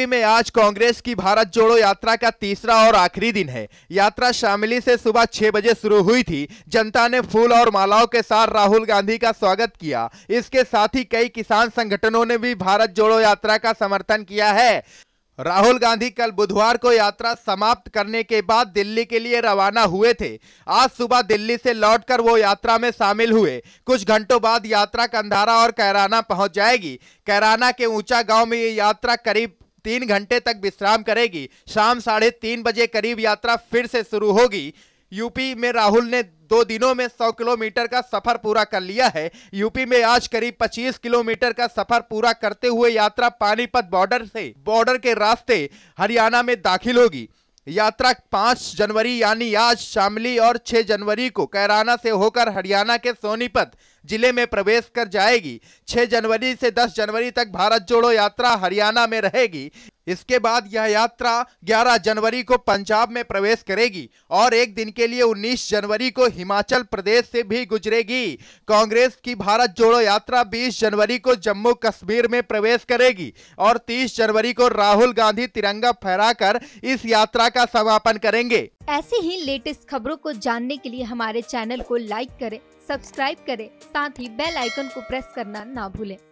UP में आज कांग्रेस की भारत जोड़ो यात्रा का तीसरा और आखिरी दिन है यात्रा शामिली से सुबह छह बजे शुरू हुई थी जनता ने फूल और मालाओं के साथ राहुल गांधी का स्वागत किया इसके साथ ही कई किसान संगठनों ने भी भारत जोड़ो यात्रा का समर्थन किया है राहुल गांधी कल बुधवार को यात्रा समाप्त करने के बाद दिल्ली के लिए रवाना हुए थे आज सुबह दिल्ली से लौटकर वो यात्रा में शामिल हुए कुछ घंटों बाद यात्रा कंधारा और कैराना पहुंच जाएगी कैराना के ऊंचा गांव में ये यात्रा करीब तीन घंटे तक विश्राम करेगी शाम साढ़े तीन बजे करीब यात्रा फिर से शुरू होगी यूपी में राहुल ने दो दिनों में 100 किलोमीटर का सफर पूरा कर लिया है यूपी में आज करीब 25 किलोमीटर का सफर पूरा करते हुए यात्रा पानीपत बॉर्डर से बॉर्डर के रास्ते हरियाणा में दाखिल होगी यात्रा 5 जनवरी यानी आज शामली और 6 जनवरी को कैराना से होकर हरियाणा के सोनीपत जिले में प्रवेश कर जाएगी 6 जनवरी से 10 जनवरी तक भारत जोड़ो यात्रा हरियाणा में रहेगी इसके बाद यह यात्रा 11 जनवरी को पंजाब में प्रवेश करेगी और एक दिन के लिए 19 जनवरी को हिमाचल प्रदेश से भी गुजरेगी कांग्रेस की भारत जोड़ो यात्रा 20 जनवरी को जम्मू कश्मीर में प्रवेश करेगी और 30 जनवरी को राहुल गांधी तिरंगा फहराकर इस यात्रा का समापन करेंगे ऐसे ही लेटेस्ट खबरों को जानने के लिए हमारे चैनल को लाइक करे सब्सक्राइब करे साथ ही बेल आइकन को प्रेस करना ना भूले